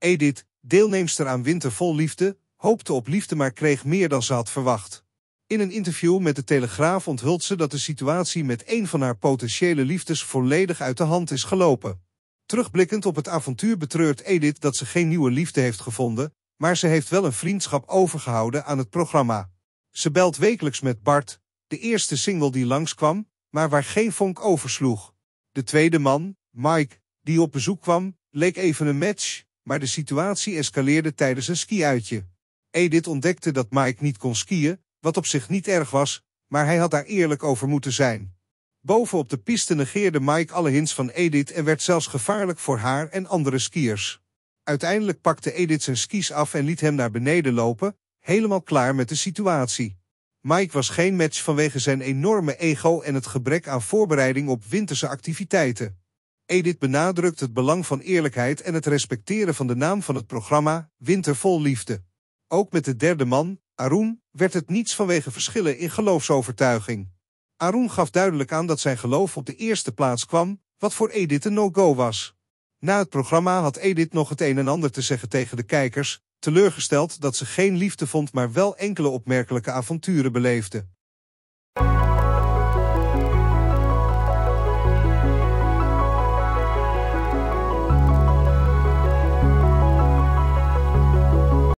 Edith, deelneemster aan Winter vol Liefde, hoopte op liefde maar kreeg meer dan ze had verwacht. In een interview met de Telegraaf onthult ze dat de situatie met een van haar potentiële liefdes volledig uit de hand is gelopen. Terugblikkend op het avontuur betreurt Edith dat ze geen nieuwe liefde heeft gevonden, maar ze heeft wel een vriendschap overgehouden aan het programma. Ze belt wekelijks met Bart, de eerste single die langskwam, maar waar geen vonk oversloeg. De tweede man, Mike, die op bezoek kwam, leek even een match, maar de situatie escaleerde tijdens een skiuitje. Edith ontdekte dat Mike niet kon skiën, wat op zich niet erg was, maar hij had daar eerlijk over moeten zijn. Boven op de piste negeerde Mike alle hints van Edith en werd zelfs gevaarlijk voor haar en andere skiers. Uiteindelijk pakte Edith zijn skis af en liet hem naar beneden lopen, helemaal klaar met de situatie. Mike was geen match vanwege zijn enorme ego en het gebrek aan voorbereiding op winterse activiteiten. Edith benadrukt het belang van eerlijkheid en het respecteren van de naam van het programma Winter vol Liefde. Ook met de derde man, Arun, werd het niets vanwege verschillen in geloofsovertuiging. Arun gaf duidelijk aan dat zijn geloof op de eerste plaats kwam, wat voor Edith een no-go was. Na het programma had Edith nog het een en ander te zeggen tegen de kijkers, teleurgesteld dat ze geen liefde vond maar wel enkele opmerkelijke avonturen beleefde.